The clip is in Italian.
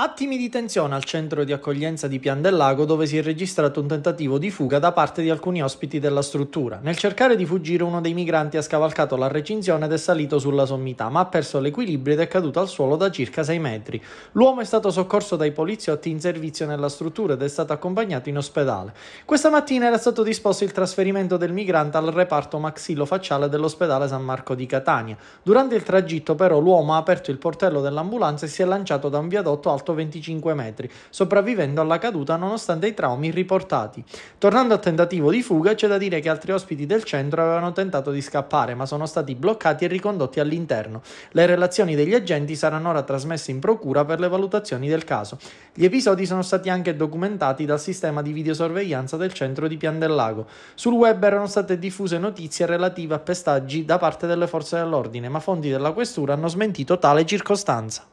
Attimi di tensione al centro di accoglienza di Pian del Lago dove si è registrato un tentativo di fuga da parte di alcuni ospiti della struttura. Nel cercare di fuggire uno dei migranti ha scavalcato la recinzione ed è salito sulla sommità ma ha perso l'equilibrio ed è caduto al suolo da circa 6 metri. L'uomo è stato soccorso dai poliziotti in servizio nella struttura ed è stato accompagnato in ospedale. Questa mattina era stato disposto il trasferimento del migrante al reparto maxillo facciale dell'ospedale San Marco di Catania. Durante il tragitto però l'uomo ha aperto il portello dell'ambulanza e si è lanciato da un viadotto alto 28-25 metri, sopravvivendo alla caduta nonostante i traumi riportati. Tornando al tentativo di fuga, c'è da dire che altri ospiti del centro avevano tentato di scappare, ma sono stati bloccati e ricondotti all'interno. Le relazioni degli agenti saranno ora trasmesse in procura per le valutazioni del caso. Gli episodi sono stati anche documentati dal sistema di videosorveglianza del centro di Pian del Lago. Sul web erano state diffuse notizie relative a pestaggi da parte delle forze dell'ordine, ma fonti della questura hanno smentito tale circostanza.